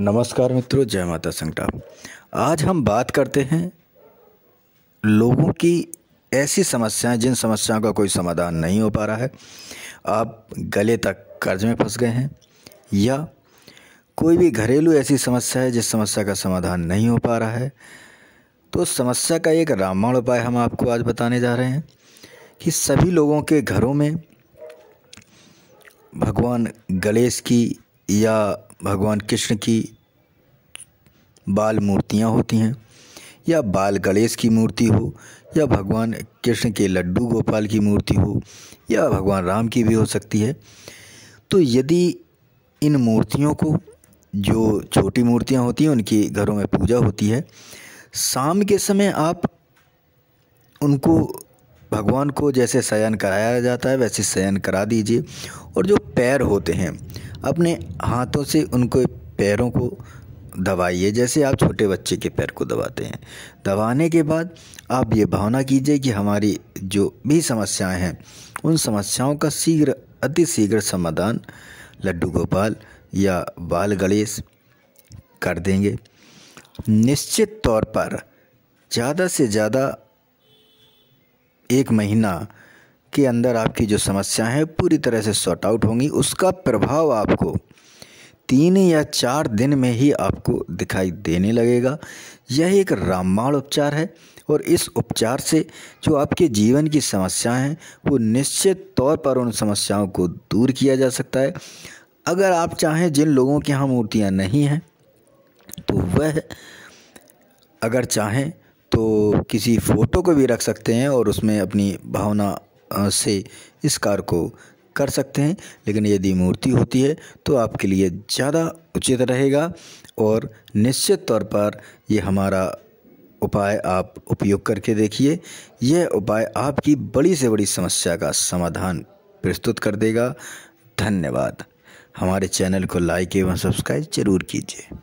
नमस्कार मित्रों जय माता संकटा आज हम बात करते हैं लोगों की ऐसी समस्याएं जिन समस्याओं का कोई समाधान नहीं हो पा रहा है आप गले तक कर्ज में फंस गए हैं या कोई भी घरेलू ऐसी समस्या है जिस समस्या का समाधान नहीं हो पा रहा है तो समस्या का एक रामायण उपाय हम आपको आज बताने जा रहे हैं कि सभी लोगों के घरों में भगवान गणेश की या भगवान कृष्ण की बाल मूर्तियाँ होती हैं या बाल गणेश की मूर्ति हो या भगवान कृष्ण के लड्डू गोपाल की मूर्ति हो या भगवान राम की भी हो सकती है तो यदि इन मूर्तियों को जो छोटी मूर्तियाँ होती हैं उनकी घरों में पूजा होती है शाम के समय आप उनको भगवान को जैसे शयन कराया जाता है वैसे शयन करा दीजिए और जो पैर होते हैं अपने हाथों से उनको पैरों को दबाइए जैसे आप छोटे बच्चे के पैर को दबाते हैं दबाने के बाद आप ये भावना कीजिए कि हमारी जो भी समस्याएं हैं उन समस्याओं का शीघ्र अति शीघ्र समाधान लड्डू गोपाल या बाल गणेश कर देंगे निश्चित तौर पर ज़्यादा से ज़्यादा एक महीना के अंदर आपकी जो समस्या है पूरी तरह से सॉर्ट आउट होंगी उसका प्रभाव आपको तीन या चार दिन में ही आपको दिखाई देने लगेगा यह एक रामबाण उपचार है और इस उपचार से जो आपके जीवन की समस्याएं हैं वो निश्चित तौर पर उन समस्याओं को दूर किया जा सकता है अगर आप चाहें जिन लोगों के यहाँ मूर्तियाँ नहीं हैं तो वह अगर चाहें तो किसी फ़ोटो को भी रख सकते हैं और उसमें अपनी भावना से इस कार्य को कर सकते हैं लेकिन यदि मूर्ति होती है तो आपके लिए ज़्यादा उचित रहेगा और निश्चित तौर पर ये हमारा उपाय आप उपयोग करके देखिए यह उपाय आपकी बड़ी से बड़ी समस्या का समाधान प्रस्तुत कर देगा धन्यवाद हमारे चैनल को लाइक एवं सब्सक्राइब जरूर कीजिए